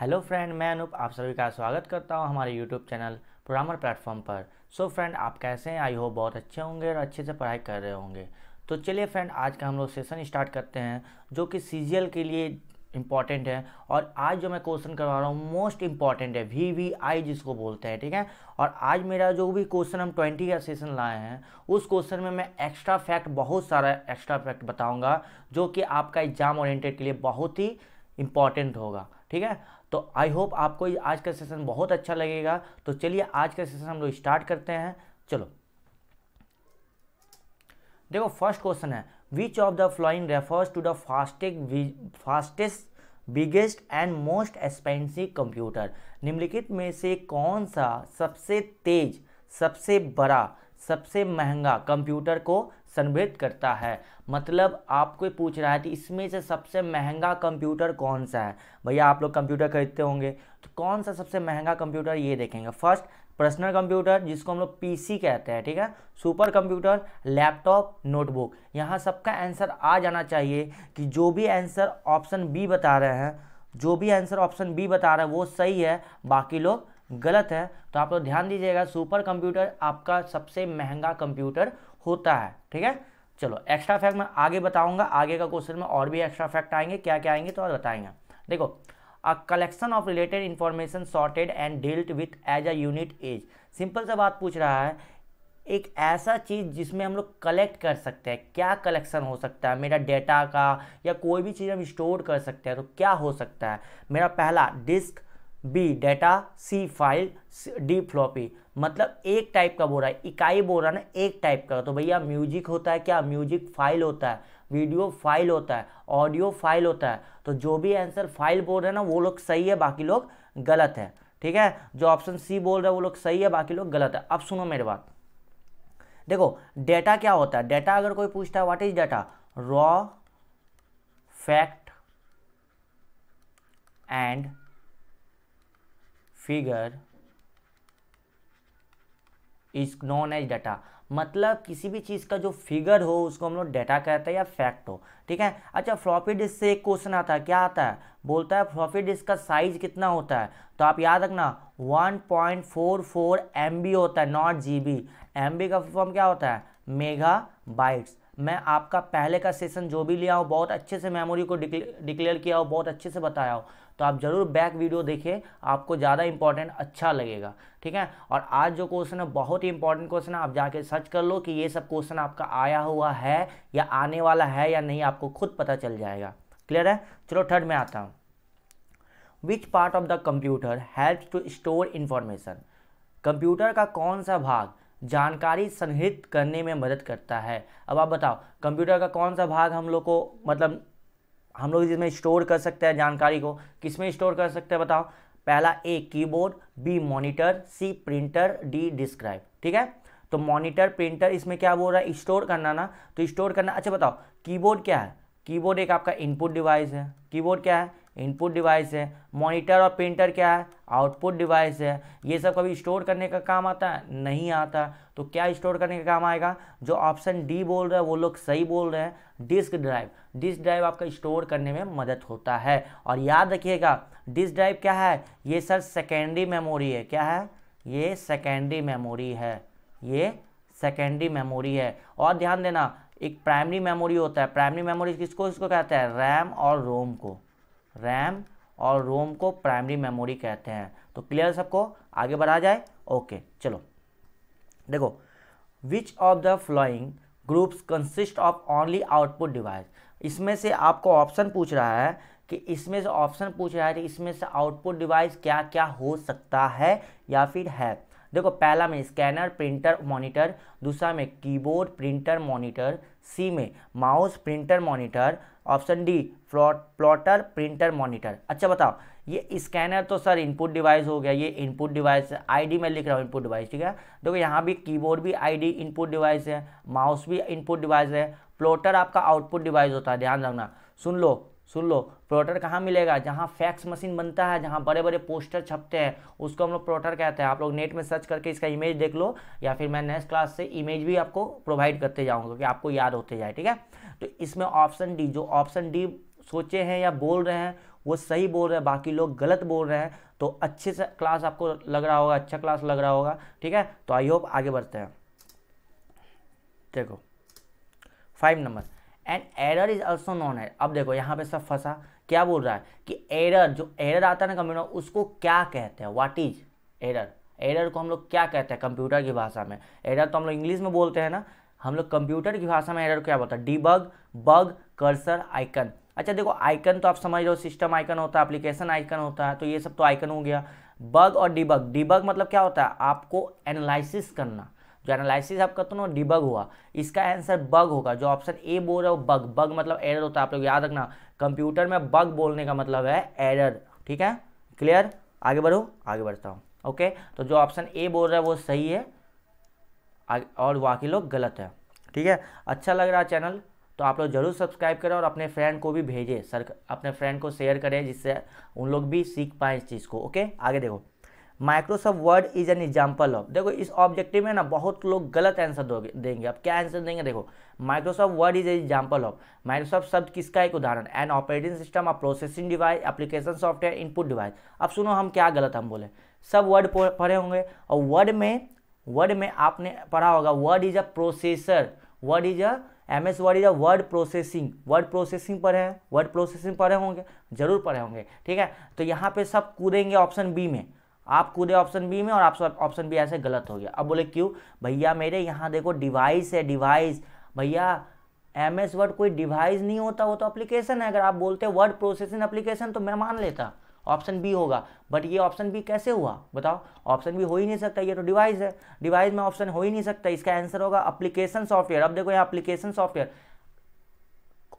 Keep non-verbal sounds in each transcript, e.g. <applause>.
hello friend मैं अनूप आप सभी का स्वागत करता हूं हमारे यूट्यूब चैनल प्रोग्रामर प्लेटफॉर्म पर सो so फ्रेंड आप कैसे हैं आई होप बहुत अच्छे होंगे और अच्छे से पढ़ाई कर रहे होंगे तो चलिए फ्रेंड आज का हम लोग सेशन स्टार्ट करते हैं जो कि सी के लिए इंपॉर्टेंट है और आज जो मैं क्वेश्चन करवा रहा हूँ मोस्ट इम्पॉर्टेंट है वी वी आई जिसको बोलते हैं ठीक है और आज मेरा जो भी क्वेश्चन हम ट्वेंटी का सेशन लाए हैं उस क्वेश्चन में मैं एक्स्ट्रा फैक्ट बहुत सारा एक्स्ट्रा फैक्ट बताऊँगा जो कि आपका एग्जाम ओरिएंटेड के लिए बहुत ही इम्पॉर्टेंट होगा ठीक है तो आई होप आपको आज का सेशन बहुत अच्छा लगेगा तो चलिए आज का सेशन हम लोग स्टार्ट करते हैं चलो देखो फर्स्ट क्वेश्चन है which of the following refers to the fastest fastest biggest and most expensive computer निम्नलिखित में से कौन सा सबसे तेज सबसे बड़ा सबसे महंगा कंप्यूटर को संबृत करता है मतलब आपको पूछ रहा है कि इसमें से सबसे महंगा कंप्यूटर कौन सा है भैया आप लोग कंप्यूटर खरीदते होंगे तो कौन सा सबसे महंगा कंप्यूटर ये देखेंगे फर्स्ट पर्सनल कंप्यूटर जिसको हम लोग पीसी कहते हैं ठीक है सुपर कंप्यूटर लैपटॉप नोटबुक यहाँ सबका आंसर आ जाना चाहिए कि जो भी आंसर ऑप्शन बी बता रहे हैं जो भी आंसर ऑप्शन बी बता रहे हैं वो सही है बाकी लोग गलत है तो आप लोग ध्यान दीजिएगा सुपर कंप्यूटर आपका सबसे महंगा कंप्यूटर होता है ठीक है चलो एक्स्ट्रा फैक्ट मैं आगे बताऊंगा आगे का क्वेश्चन में और भी एक्स्ट्रा फैक्ट आएंगे क्या क्या आएंगे तो और बताएंगे देखो a collection of related information sorted and dealt with as a unit as simple सा बात पूछ रहा है एक ऐसा चीज़ जिसमें हम लोग कलेक्ट कर सकते हैं क्या कलेक्शन हो सकता है मेरा डेटा का या कोई भी चीज़ हम स्टोर कर सकते हैं तो क्या हो सकता है मेरा पहला disk B data C file D floppy मतलब एक टाइप का बोल रहा है इकाई बोल रहा है ना एक टाइप का तो भैया म्यूजिक होता है क्या म्यूजिक फाइल होता है वीडियो फाइल होता है ऑडियो फाइल होता है तो जो भी आंसर फाइल बोल रहे हैं ना वो लोग सही है बाकी लोग गलत है ठीक है जो ऑप्शन सी बोल रहे हैं वो लोग सही है बाकी लोग गलत है अब सुनो मेरे बात देखो डेटा क्या होता है डेटा अगर कोई पूछता है what is data raw fact and figure is known as data मतलब किसी भी चीज़ का जो फिगर हो उसको हम लोग डाटा कहते हैं या फैक्ट हो ठीक है अच्छा फ्लॉपी डिस्क से एक क्वेश्चन आता है क्या आता है बोलता है फ्लॉपी डिस्क का साइज कितना होता है तो आप याद रखना 1.44 पॉइंट होता है नॉट जी बी का फॉर्म क्या होता है मेगा बाइट्स मैं आपका पहले का सेशन जो भी लिया हो बहुत अच्छे से मेमोरी को डिक्लेयर किया हो बहुत अच्छे से बताया हो तो आप ज़रूर बैक वीडियो देखिए आपको ज़्यादा इंपॉर्टेंट अच्छा लगेगा ठीक है और आज जो क्वेश्चन है बहुत ही इंपॉर्टेंट क्वेश्चन है आप जाके सर्च कर लो कि ये सब क्वेश्चन आपका आया हुआ है या आने वाला है या नहीं आपको खुद पता चल जाएगा क्लियर है चलो थर्ड में आता हूँ which part of the computer help to store information computer का कौन सा भाग जानकारी संहित करने में मदद करता है अब आप बताओ कंप्यूटर का कौन सा भाग हम लोग को मतलब हम लोग जिसमें स्टोर कर सकते हैं जानकारी को किस में स्टोर कर सकते हैं बताओ पहला A keyboard B monitor C printer D disk drive ठीक है तो मॉनिटर प्रिंटर इसमें क्या बोल रहा है स्टोर करना ना तो स्टोर करना अच्छा बताओ कीबोर्ड क्या है कीबोर्ड एक आपका इनपुट डिवाइस है कीबोर्ड क्या है इनपुट डिवाइस है मॉनिटर और प्रिंटर क्या है आउटपुट डिवाइस है ये सब कभी स्टोर करने का काम आता है नहीं आता तो क्या स्टोर करने का काम आएगा जो ऑप्शन डी बोल रहे हैं वो लोग सही बोल रहे हैं डिस्क ड्राइव डिस्क ड्राइव आपका स्टोर करने में मदद होता है और याद रखिएगा डिस्क ड्राइव क्या है ये सर सेकेंडरी मेमोरी है क्या है ये सेकेंडरी मेमोरी है ये सेकेंडरी मेमोरी है और ध्यान देना एक प्राइमरी मेमोरी होता है प्राइमरी मेमोरी किसको इसको कहते हैं रैम और रोम को रैम और रोम को प्राइमरी मेमोरी कहते हैं तो क्लियर सबको आगे बढ़ा जाए ओके चलो देखो which of the following groups consist of only output device इसमें से आपको ऑप्शन पूछ रहा है कि इसमें से ऑप्शन पूछ रहा है कि इसमें से आउटपुट डिवाइस क्या क्या हो सकता है या फिर है देखो पहला में स्कैनर प्रिंटर मॉनिटर दूसरा में कीबोर्ड प्रिंटर मॉनिटर सी में mouse printer monitor option D plot plotter printer monitor अच्छा बताओ ये स्कैनर तो सर इनपुट डिवाइस हो गया ये इनपुट डिवाइस है आईडी मैं लिख रहा हूँ इनपुट डिवाइस ठीक है देखो यहाँ भी कीबोर्ड भी आईडी इनपुट डिवाइस है माउस भी इनपुट डिवाइस है प्लॉटर आपका आउटपुट डिवाइस होता है ध्यान रखना सुन लो सुन लो प्रोटर कहाँ मिलेगा जहाँ फैक्स मशीन बनता है जहाँ बड़े बड़े पोस्टर छपते हैं उसको हम लोग प्रोटर कहते हैं आप लोग नेट में सर्च करके इसका इमेज देख लो या फिर मैं नेक्स्ट क्लास से इमेज भी आपको प्रोवाइड करते जाऊँगा क्योंकि आपको याद होते जाए ठीक है तो इसमें ऑप्शन डी जो ऑप्शन डी सोचे हैं या बोल रहे हैं वो सही बोल रहे हैं बाकी लोग गलत बोल रहे हैं तो अच्छे से क्लास आपको लग रहा होगा अच्छा क्लास लग रहा होगा ठीक है तो आई होप आगे बढ़ते हैं देखो five number and error is also known error अब देखो यहाँ पे सब फंसा क्या बोल रहा है कि एरर जो एरर आता है ना कंप्यूटर उसको क्या कहते हैं वाट इज एरर एरर को हम लोग क्या कहते हैं कंप्यूटर की भाषा में एरर तो हम लोग इंग्लिश में बोलते हैं ना हम लोग कंप्यूटर की भाषा में एरर क्या बोलते हैं डिबग बग कर्सर आइकन अच्छा देखो आइकन तो आप समझ रहे हो सिस्टम आइकन होता है एप्लीकेशन आइकन होता है तो ये सब तो आइकन हो गया बग और डिबग डिबग मतलब क्या होता है आपको एनालिसिस करना जो एनालिसिस आप करते हो ना डिबग हुआ इसका आंसर बग होगा जो ऑप्शन ए बोल रहा है वो बग बग मतलब एरर होता है आप लोग याद रखना कंप्यूटर में बग बोलने का मतलब है एरर ठीक है क्लियर आगे बढ़ो आगे बढ़ता हूँ ओके तो जो ऑप्शन ए बोल रहा है वो सही है और बाकी लोग गलत है ठीक है अच्छा लग रहा है चैनल तो आप लोग जरूर सब्सक्राइब करें और अपने फ्रेंड को भी भेजें सर अपने फ्रेंड को शेयर करें जिससे उन लोग भी सीख पाएँ इस चीज़ को ओके आगे देखो Microsoft Word is an example of देखो इस ऑब्जेक्टिव में ना बहुत लोग गलत आंसर दोगे देंगे अब क्या आंसर देंगे देखो Microsoft Word is example of Microsoft शब्द किसका एक उदाहरण एन ऑपरेटिंग सिस्टम और processing device application software input device अब सुनो हम क्या गलत हम बोले सब वर्ड पढ़े होंगे और वर्ड में वर्ड में आपने पढ़ा होगा Word is a processor Word is a M S Word is a word processing word processing पढ़े हैं वर्ड प्रोसेसिंग पढ़े होंगे जरूर पढ़े होंगे ठीक है तो यहाँ पे सब कूदेंगे ऑप्शन बी में आप कूदे ऑप्शन बी में और आप ऑप्शन बी ऐसे गलत हो गया अब बोले क्यों भैया मेरे यहाँ देखो डिवाइस है डिवाइस भैया एम एस वर्ड कोई डिवाइस नहीं होता वो तो अप्लीकेशन है अगर आप बोलते वर्ड प्रोसेसिंग अप्लीकेशन तो मैं मान लेता ऑप्शन बी होगा बट ये ऑप्शन बी कैसे हुआ बताओ ऑप्शन बी हो ही नहीं सकता ये तो डिवाइस है डिवाइस में ऑप्शन हो ही नहीं सकता इसका आंसर होगा अप्लीकेशन सॉफ्टवेयर अब देखो यहाँ अप्लीकेशन सॉफ्टवेयर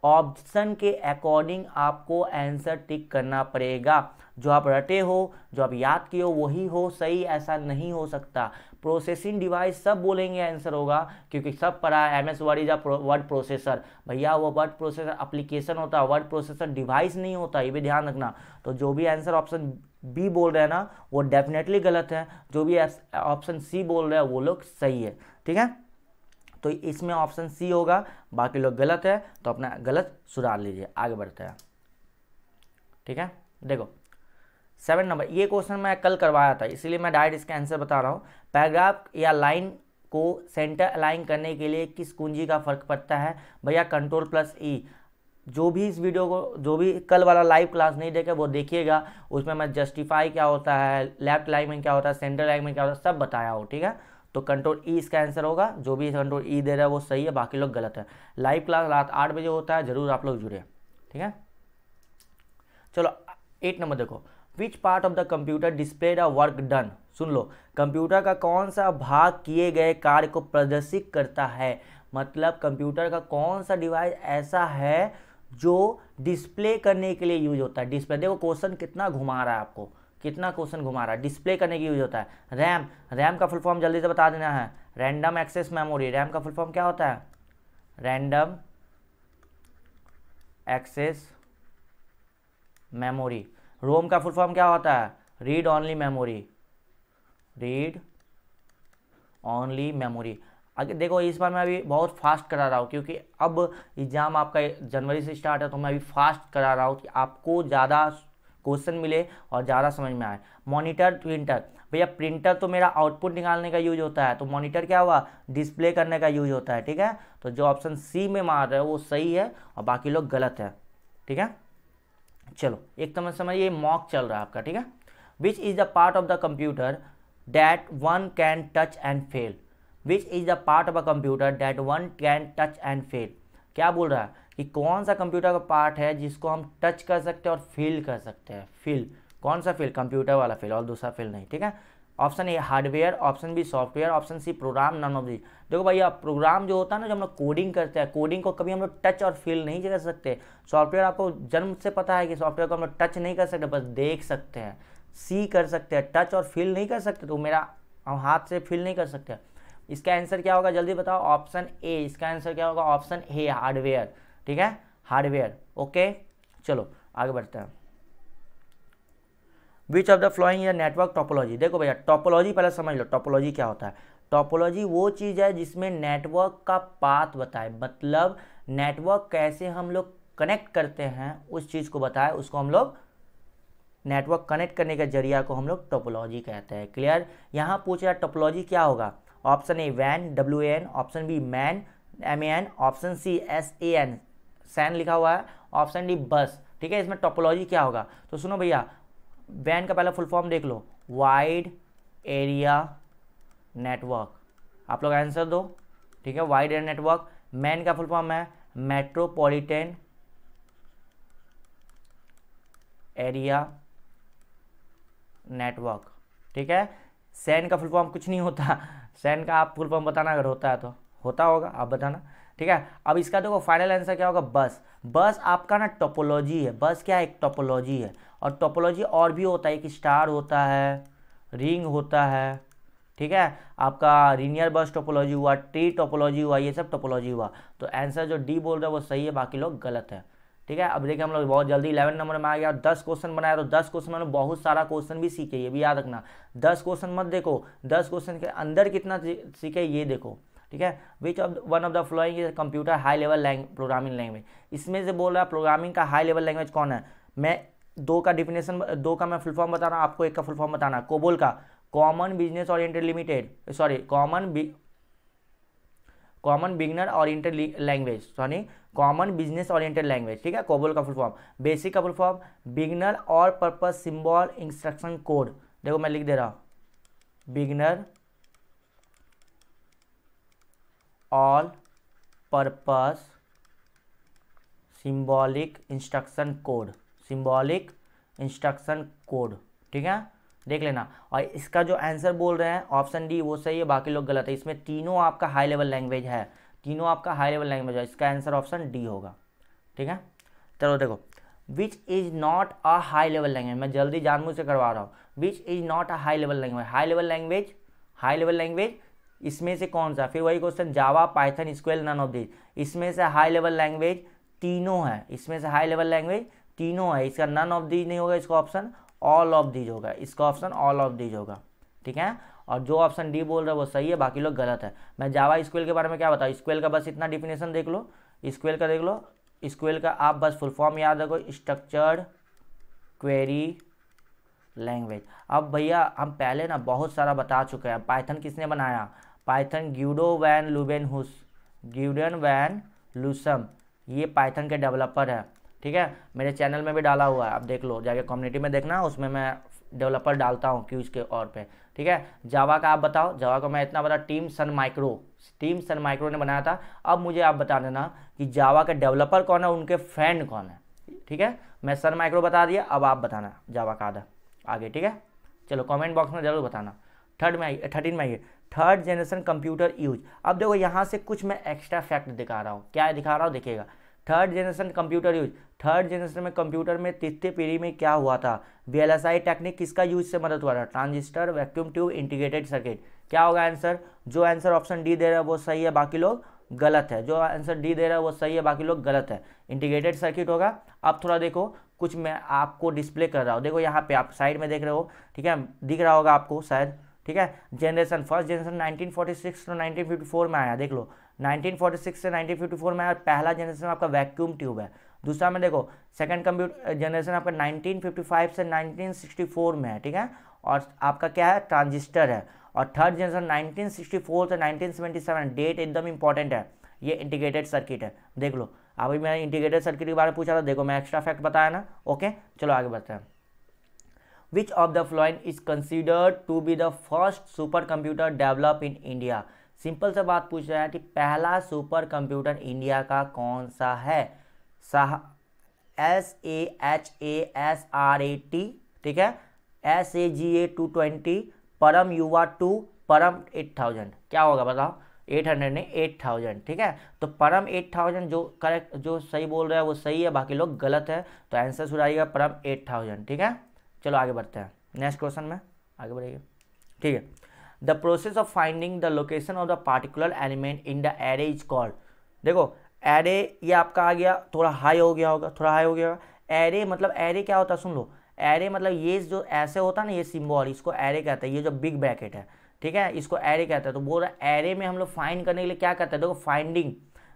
ऑप्शन के अकॉर्डिंग आपको आंसर टिक करना पड़ेगा जो आप रटे हो जो आप याद किए हो वही हो सही ऐसा नहीं हो सकता प्रोसेसिंग डिवाइस सब बोलेंगे आंसर होगा क्योंकि सब पढ़ा है M S Word is word processor भैया वो वर्ड प्रोसेसर अप्लीकेशन होता है वर्ड प्रोसेसर डिवाइस नहीं होता ये भी ध्यान रखना तो जो भी आंसर ऑप्शन बी बोल रहे हैं ना वो डेफिनेटली गलत है जो भी ऑप्शन सी बोल रहे हैं वो लोग सही है ठीक है तो इसमें ऑप्शन सी होगा बाकी लोग गलत है तो अपना गलत सुधार लीजिए आगे बढ़ते हैं ठीक है देखो सेवन नंबर ये क्वेश्चन मैं कल करवाया था इसलिए मैं डायरेक्ट इसका आंसर बता रहा हूँ पैराग्राफ या लाइन को सेंटर अलाइन करने के लिए किस कुंजी का फर्क पड़ता है भैया कंट्रोल प्लस ई जो भी इस वीडियो को जो भी कल वाला लाइव क्लास नहीं देखे वो देखिएगा उसमें मैं जस्टिफाई क्या होता है लेफ्ट लाइन में क्या होता है सेंटर लाइन में क्या होता है सब बताया हो ठीक है तो कंट्रोल ई e इसका आंसर होगा जो भी कंट्रोल ई e दे रहा है वो सही है बाकी लोग गलत है लाइव क्लास रात आठ बजे होता है जरूर आप लोग जुड़े ठीक है चलो एट नंबर देखो which part of the computer display the work done सुन लो कंप्यूटर का कौन सा भाग किए गए कार्य को प्रदर्शित करता है मतलब कंप्यूटर का कौन सा डिवाइस ऐसा है जो डिस्प्ले करने के लिए यूज होता है डिस्प्ले देखो क्वेश्चन कितना घुमा रहा है आपको कितना क्वेश्चन घुमा रहा है डिस्प्ले करने की यूज होता है रैम रैम का फुल फॉर्म जल्दी से बता देना है रैंडम एक्सेस मेमोरी रैम का फुल फॉर्म क्या होता है रैंडम एक्सेस मेमोरी रोम का फुल फॉर्म क्या होता है read only memory read only memory अगर देखो इस बार मैं अभी बहुत फास्ट करा रहा हूँ क्योंकि अब एग्ज़ाम आपका जनवरी से स्टार्ट है तो मैं अभी फास्ट करा रहा हूँ कि आपको ज़्यादा क्वेश्चन मिले और ज़्यादा समझ में आए मॉनिटर प्रिंटर भैया प्रिंटर तो मेरा आउटपुट निकालने का यूज होता है तो मॉनिटर क्या हुआ डिस्प्ले करने का यूज होता है ठीक है तो जो ऑप्शन सी में मार रहे हो वो सही है और बाकी लोग गलत है ठीक है चलो एक तो मैं समझिए मॉक चल रहा है आपका ठीक है which is the part of the computer that one can touch and feel which is the part of a computer that one can touch and feel क्या बोल रहा है कि कौन सा कंप्यूटर का पार्ट है जिसको हम टच कर सकते हैं और फील कर सकते हैं फील कौन सा फील कंप्यूटर वाला फील और दूसरा फील नहीं ठीक है option A hardware option B software option C program none of the देखो भैया प्रोग्राम जो होता है ना जो हम लोग कोडिंग करते हैं कोडिंग को कभी हम लोग टच और फील नहीं कर सकते सॉफ्टवेयर आपको जन्म से पता है कि सॉफ्टवेयर को हम लोग टच नहीं कर सकते बस देख सकते हैं सी कर सकते हैं टच और फील नहीं कर सकते तो मेरा हम हाथ से फील नहीं कर सकते इसका आंसर क्या होगा जल्दी बताओ ऑप्शन ए इसका आंसर क्या होगा ऑप्शन ए हार्डवेयर ठीक है हार्डवेयर ओके चलो आगे बढ़ते हैं विच ऑफ द फ्लोइंग या नेटवर्क टॉपोलॉजी देखो भैया टॉपोलॉजी पहले समझ लो टॉपोलॉजी क्या होता है टॉपोलॉजी वो चीज़ है जिसमें नेटवर्क का पाथ बताए मतलब नेटवर्क कैसे हम लोग कनेक्ट करते हैं उस चीज़ को बताए उसको हम लोग नेटवर्क कनेक्ट करने के जरिया को हम लोग टॉपोलॉजी कहते हैं क्लियर यहाँ पूछा टॉपोलॉजी क्या होगा ऑप्शन ए वैन W N option B MAN M A N option C S A N SAN लिखा हुआ है ऑप्शन डी बस ठीक है इसमें टोपोलॉजी क्या होगा तो सुनो भैया वैन का पहला फुल फॉर्म देख लो वाइड एरिया नेटवर्क आप लोग आंसर दो ठीक है वाइड एरिया नेटवर्क मैन का फुल फॉर्म है मेट्रोपॉलिटन एरिया नेटवर्क ठीक है सैन का फुल फॉर्म कुछ नहीं होता सैन <laughs> का आप फुल फॉर्म बताना अगर होता है तो होता होगा आप बताना ठीक है अब इसका देखो फाइनल आंसर क्या होगा बस बस आपका ना टोपोलॉजी है बस क्या है एक टोपोलॉजी है और टोपोलॉजी और भी होता है कि स्टार होता है रिंग होता है ठीक है आपका रीनियर बस टोपोलॉजी हुआ ट्री टोपोलॉजी हुआ ये सब टोपोलॉजी हुआ तो आंसर जो डी बोल रहे वो सही है बाकी लोग गलत है ठीक है अब देखिए हम लोग बहुत जल्दी इलेवन नंबर में आ गया दस क्वेश्चन बनाया तो दस क्वेश्चन में बहुत सारा क्वेश्चन भी सीखे ये भी याद रखना दस क्वेश्चन मत देखो दस क्वेश्चन के अंदर कितना सीखे ये देखो ठीक है which of one of the following is computer high level programming language इसमें से बोल रहा है प्रोग्रामिंग का हाई लेवल लैंग्वेज कौन है मैं दो का डिफिनेशन दो का मैं फुल फॉर्म बता रहा हूँ आपको एक का फुल फॉर्म बताना कोबोल का common business oriented limited sorry common common beginner oriented language sorry common business oriented language ठीक है कोबोल का फुल फॉर्म बेसिक का फुल फॉर्म बिगनर और पर्पज सिम्बॉल इंस्ट्रक्शन कोड देखो मैं लिख दे रहा हूँ beginner all purpose symbolic instruction code symbolic instruction code ठीक है देख लेना और इसका जो आंसर बोल रहे हैं ऑप्शन डी वो सही है बाकी लोग गलत है इसमें तीनों आपका हाई लेवल लैंग्वेज है तीनों आपका हाई लेवल लैंग्वेज है इसका आंसर ऑप्शन डी होगा ठीक है चलो देखो which is not a high level language मैं जल्दी जानबूझ से करवा रहा हूँ which is not a high level language high level language high level language इसमें से कौन सा फिर वही question Java Python SQL none of this इसमें से हाई लेवल लैंग्वेज तीनों है इसमें से हाई लेवल लैंग्वेज तीनों है इसका नन ऑफ दीज नहीं होगा इसका ऑप्शन ऑल ऑफ दीज होगा इसका ऑप्शन ऑल ऑफ दीज होगा ठीक है और जो ऑप्शन डी बोल रहा है वो सही है बाकी लोग गलत है मैं जावा स्क्वेल के बारे में क्या बताऊँ स्क्वेल का बस इतना डिफिनेशन देख लो स्क्वेल का देख लो स्क्वेल का आप बस फुल फॉर्म याद रखो स्ट्रक्चर्ड क्वेरी लैंग्वेज अब भैया हम पहले ना बहुत सारा बता चुके हैं पाइथन किसने बनाया पाइथन ग्यूडो वैन लुबेन हुस ग्यूडन वैन लूसम ये पाइथन के डेवलपर है ठीक है मेरे चैनल में भी डाला हुआ है आप देख लो जाके कम्युनिटी में देखना उसमें मैं डेवलपर डालता हूँ क्यूज के और पे ठीक है जावा का आप बताओ जावा का मैं इतना बता team Sun Micro team Sun Micro ने बनाया था अब मुझे आप बता देना कि जावा का डेवलपर कौन है उनके फ्रेंड कौन है ठीक है मैं सन माइक्रो बता दिया अब आप बताना जावा का आधा आगे ठीक है चलो कमेंट बॉक्स में ज़रूर बताना थर्ड में आइए थर्टीन में आइए थर्ड जनरेशन कंप्यूटर यूज अब देखो यहाँ से कुछ मैं एक्स्ट्रा फैक्ट दिखा रहा हूँ क्या दिखा रहा हूँ देखिएगा third generation computer use third generation में कंप्यूटर में तीसरी पीढ़ी में क्या हुआ था V L S I technique किसका यूज से मदद हुआ था transistor vacuum tube integrated circuit क्या होगा आंसर जो आंसर ऑप्शन डी दे रहा है वो सही है बाकी लोग गलत है जो आंसर डी दे रहा है वो सही है बाकी लोग गलत है इंटीग्रेटेड सर्किट होगा अब थोड़ा देखो कुछ मैं आपको डिस्प्ले कर रहा हूँ देखो यहाँ पे आप साइड में देख रहे हो ठीक है दिख रहा होगा आपको शायद ठीक है generation first generation 1946 fifty four में आया देख लो 1946 से 1954 में आया पहला जनरेशन आपका वैक्यूम ट्यूब है दूसरा में देखो सेकंड कंप्यूटर जनरेशन आपका 1955 से 1964 में है ठीक है और आपका क्या है ट्रांजिस्टर है और थर्ड जनरेशन 1964 से 1977 डेट एकदम इंपॉर्टेंट है ये इंटीग्रेटेड सर्किट है देख लो अभी मैंने इंटीग्रेटेड सर्किट के बारे में पूछा था देखो मैं एक्स्ट्रा फैक्ट बताया ना ओके चलो आगे बढ़ते हैं which of the the is considered to be the first super computer develop in India simple सा बात पूछ रहा है कि पहला सुपर कंप्यूटर इंडिया का कौन सा है साह S A H A S R A T ठीक है S A G A two twenty Param Yuva two Param eight thousand क्या होगा बताओ एट हंड्रेड नहीं एट थाउजेंड ठीक है तो परम एट थाउजेंड जो करेक्ट जो सही बोल रहा है वो सही है बाकी लोग गलत है तो आंसर सुनाइएगा परम एट थाउजेंड ठीक है चलो आगे बढ़ते हैं नेक्स्ट क्वेश्चन में आगे बढ़िए ठीक है the process of finding the location of the particular element in the array is called देखो एरे ये आपका आ गया थोड़ा हाई हो गया होगा थोड़ा हाई हो गया होगा एरे मतलब एरे क्या होता है सुन लो एरे मतलब ये जो ऐसे होता है ना ये सिम्बॉल इसको एरे कहते हैं ये जो बिग ब्रैकेट है ठीक है इसको एरे कहते हैं तो बोल रहा है एरे में हम लोग फाइंड करने के लिए क्या कहते हैं देखो फाइंडिंग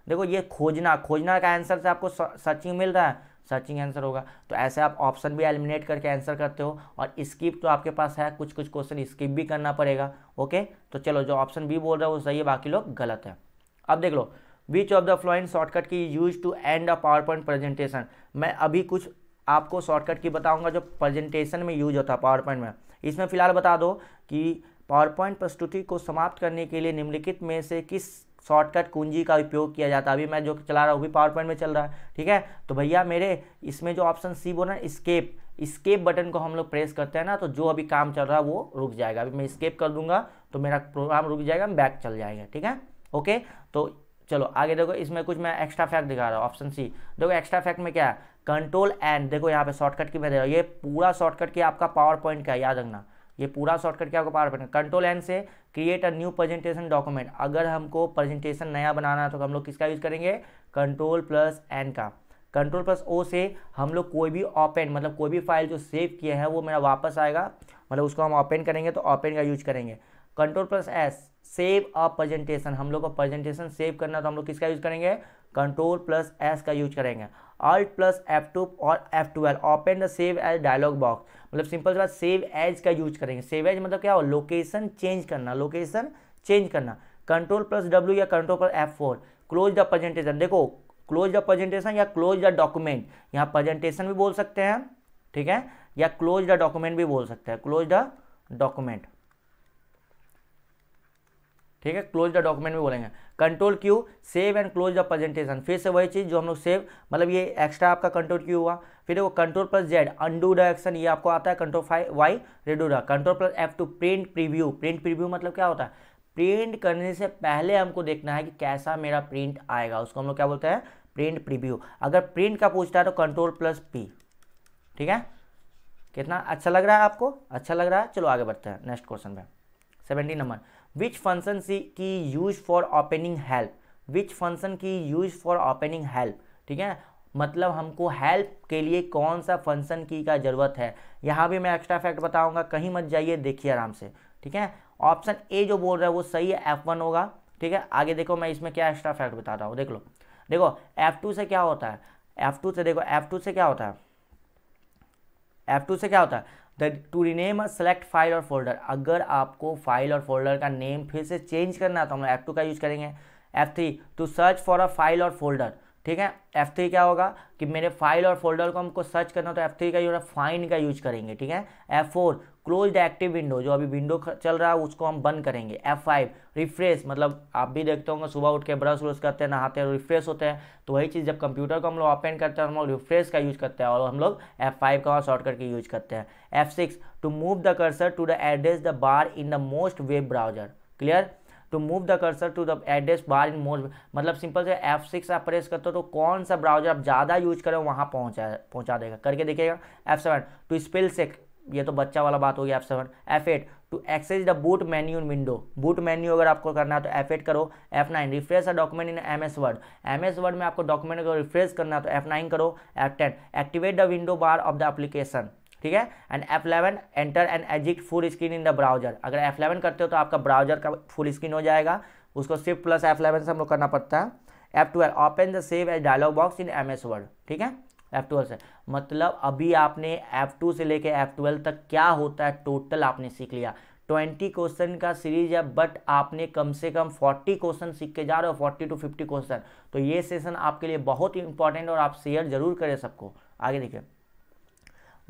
देखो ये खोजना खोजना का आंसर से आपको सर्चिंग मिल रहा है सर्चिंग आंसर होगा तो ऐसे आप ऑप्शन भी एलिमिनेट करके आंसर करते हो और स्किप तो आपके पास है कुछ कुछ क्वेश्चन स्किप भी करना पड़ेगा ओके तो चलो जो ऑप्शन बी बोल रहा है वो सही है बाकी लोग गलत है अब देख लो which of the following shortcut key use to end a PowerPoint presentation मैं अभी कुछ आपको शॉर्टकट की बताऊंगा जो प्रेजेंटेशन में यूज होता है पावर पॉइंट में इसमें फिलहाल बता दो कि पावर पॉइंट प्रस्तुति को समाप्त करने के लिए निम्नलिखित में से किस शॉर्टकट कुंजी का उपयोग किया जाता है अभी मैं जो चला रहा हूँ भी पावर पॉइंट में चल रहा है ठीक है तो भैया मेरे इसमें जो ऑप्शन सी बोल रहे हैं स्केप स्केप बटन को हम लोग प्रेस करते हैं ना तो जो अभी काम चल रहा है वो रुक जाएगा अभी मैं स्केप कर दूंगा तो मेरा प्रोग्राम रुक जाएगा हम बैक चल जाएंगे ठीक है ओके तो चलो आगे देखो इसमें कुछ मैं एक्स्ट्रा फैक्ट दिखा रहा हूँ ऑप्शन सी देखो एक्स्ट्रा फैक्ट में क्या है कंट्रोल एंड देखो यहाँ पे शॉर्टकट की मैं दे रहा हूँ ये पूरा शॉर्टकट की आपका पावर पॉइंट का याद रखना ये पूरा शॉर्टकट क्या होगा पावर पॉइंट कंट्रोल एन से create a new presentation document अगर हमको प्रेजेंटेशन नया बनाना है तो हम लोग किसका यूज़ करेंगे कंट्रोल प्लस एन का कंट्रोल प्लस ओ से हम लोग कोई भी ओपन मतलब कोई भी फाइल जो सेव किया है वो मेरा वापस आएगा मतलब उसको हम ओपन करेंगे तो ओपन का यूज करेंगे control plus S save a presentation हम लोग को प्रेजेंटेशन सेव करना तो हम लोग किसका यूज करेंगे कंट्रोल प्लस एस का यूज करेंगे अल्ट प्लस एफ टू और F twelve open the save as dialog box मतलब सिंपल सी बात सेव एज का यूज करेंगे सेव एज मतलब क्या हो लोकेशन चेंज करना लोकेशन चेंज करना कंट्रोल प्लस डब्ल्यू या control plus F four close the presentation देखो क्लोज द प्रेजेंटेशन या क्लोज द डॉक्यूमेंट यहाँ प्रेजेंटेशन भी बोल सकते हैं ठीक है या क्लोज द डॉक्यूमेंट भी बोल सकते हैं क्लोज द डॉक्यूमेंट ठीक है क्लोज द डॉक्यूमेंट भी बोलेंगे control Q save and close the presentation फिर से वही चीज़ जो हम लोग सेव मतलब ये एक्स्ट्रा आपका कंट्रोल क्यू हुआ फिर वो control plus Z undo direction ये आपको आता है कंट्रोल फाइव वाई रेडू डा control plus F two print preview print preview मतलब क्या होता है प्रिंट करने से पहले हमको देखना है कि कैसा मेरा प्रिंट आएगा उसको हम लोग क्या बोलते हैं प्रिंट प्रीव्यू अगर प्रिंट का पूछता है तो कंट्रोल प्लस पी ठीक है कितना अच्छा लग रहा है आपको अच्छा लग रहा है चलो आगे बढ़ते हैं नेक्स्ट क्वेश्चन में सेवेंटी नंबर विच फंक्शन सी key use for opening help which function key use for opening help ठीक है मतलब हमको हेल्प के लिए कौन सा फंक्शन की का ज़रूरत है यहाँ भी मैं एक्स्ट्रा फैक्ट बताऊँगा कहीं मत जाइए देखिए आराम से ठीक है ऑप्शन ए जो बोल रहा है वो सही है एफ वन होगा ठीक है आगे देखो मैं इसमें क्या एक्स्ट्रा फैक्ट बता रहा हूँ देख लो देखो एफ टू से क्या होता है एफ टू से देखो एफ टू से क्या होता है एफ टू से क्या होता है to rename a select file और फोल्डर अगर आपको फाइल और फोल्डर का नेम फिर से चेंज करना है तो हम लोग एफ टू का यूज़ करेंगे F three to search for a file और फोल्डर ठीक है एफ थ्री क्या होगा कि मेरे फाइल और फोल्डर को हमको सर्च करना तो एफ थ्री का यूज फाइंड का यूज करेंगे ठीक है F four close the active window जो अभी विंडो चल रहा है उसको हम बंद करेंगे एफ फाइव रिफ्रेश मतलब आप भी देखते होंगे सुबह उठ के ब्रश व्रश करते हैं नहाते हैं रिफ्रेश होते हैं तो वही चीज़ जब कंप्यूटर को हम लोग ओपन करते हैं हम लोग रिफ्रेश का यूज करते हैं और हम लोग एफ फाइव का शॉर्टकट का यूज करते हैं F six to move the cursor to the address the bar in the most web browser clear to move the cursor to the address bar in most मतलब simple से F six आप press करते हो तो कौन सा browser आप ज़्यादा यूज करें वहाँ पहुँचा पहुँचा देगा करके देखिएगा F seven to spell check ये तो बच्चा वाला बात हो गया F seven F eight to access the boot menu window boot menu अगर आपको करना है तो एफ एट करो F nine refresh a document in M S Word M S Word में आपको डॉक्यूमेंट को रिफ्रेश करना है तो एफ नाइन करो F ten activate the window bar of the application ठीक है and F eleven enter and exit full screen in the browser अगर एफ एलेवन करते हो तो आपका ब्राउजर का फुल स्क्रीन हो जाएगा उसको सिर्फ प्लस एफ एलेवन से हम लोग करना पड़ता है F twelve open the save as dialog box in M S Word ठीक है एफ ट्वेल्व से मतलब अभी आपने एफ टू से लेके एफ ट्वेल्व तक क्या होता है टोटल आपने सीख लिया ट्वेंटी क्वेश्चन का सीरीज है बट आपने कम से कम फोर्टी क्वेश्चन सीख के जा रहे हो फोर्टी टू फिफ्टी क्वेश्चन तो ये सेशन आपके लिए बहुत ही इंपॉर्टेंट और आप शेयर जरूर करें सबको आगे देखिए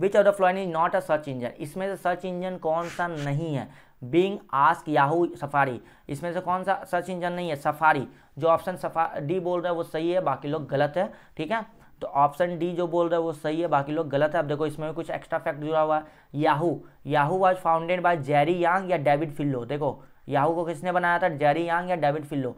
which of the following is not a search engine इसमें से सर्च इंजन कौन सा नहीं है बींग आस्क याहू सफारी इसमें से कौन सा सर्च इंजन नहीं है सफारी जो ऑप्शन सफा डी बोल रहा है वो सही है बाकी लोग गलत है ठीक है तो ऑप्शन डी जो बोल रहे हैं वो सही है बाकी लोग गलत है अब देखो इसमें कुछ एक्स्ट्रा फैक्ट जुड़ा हुआ है Yahoo Yahoo was founded by Jerry Yang या डेविड फिल्लो देखो याहू को किसने बनाया था जेरी यांग या David Filo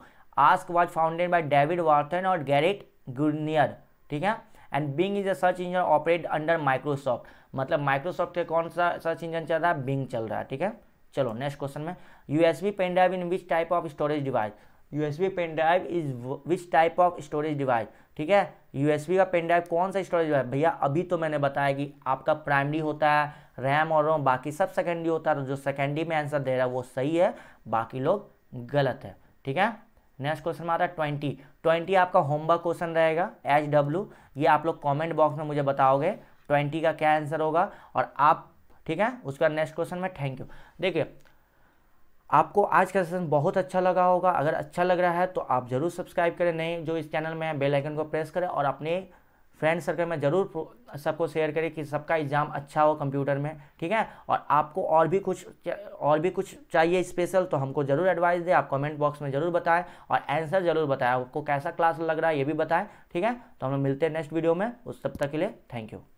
Ask was founded by David Warthen और गैरेट गुडनियर ठीक है and Bing is a search engine operate under Microsoft मतलब माइक्रोसॉफ्ट के कौन सा सर्च इंजन चल रहा है बिंग चल रहा है ठीक है चलो नेक्स्ट क्वेश्चन में USB pen drive in which type of storage device USB pen drive is which type of storage device ठीक है यूएसबी का पेन ड्राइव कौन सा स्टोरेज है भैया अभी तो मैंने बताया कि आपका प्राइमरी होता है रैम और रोम बाकी सब सेकेंडरी होता है तो जो सेकेंडरी में आंसर दे रहा है वो सही है बाकी लोग गलत है ठीक है नेक्स्ट क्वेश्चन में आता है ट्वेंटी ट्वेंटी आपका होमवर्क क्वेश्चन रहेगा एच डब्ल्यू ये आप लोग कमेंट बॉक्स में मुझे बताओगे ट्वेंटी का क्या आंसर होगा और आप ठीक है उसका नेक्स्ट क्वेश्चन में थैंक यू देखिए आपको आज का सेशन बहुत अच्छा लगा होगा अगर अच्छा लग रहा है तो आप ज़रूर सब्सक्राइब करें नए जो इस चैनल में है बेल आइकन को प्रेस करें और अपने फ्रेंड सर्कल में ज़रूर सबको शेयर करें कि सबका एग्ज़ाम अच्छा हो कंप्यूटर में ठीक है और आपको और भी कुछ और भी कुछ चाहिए स्पेशल तो हमको ज़रूर एडवाइस दें आप कमेंट बॉक्स में ज़रूर बताएं और आंसर ज़रूर बताएं आपको कैसा क्लास लग रहा है ये भी बताएं ठीक है तो हम लोग मिलते हैं नेक्स्ट वीडियो में उस तब तक के लिए थैंक यू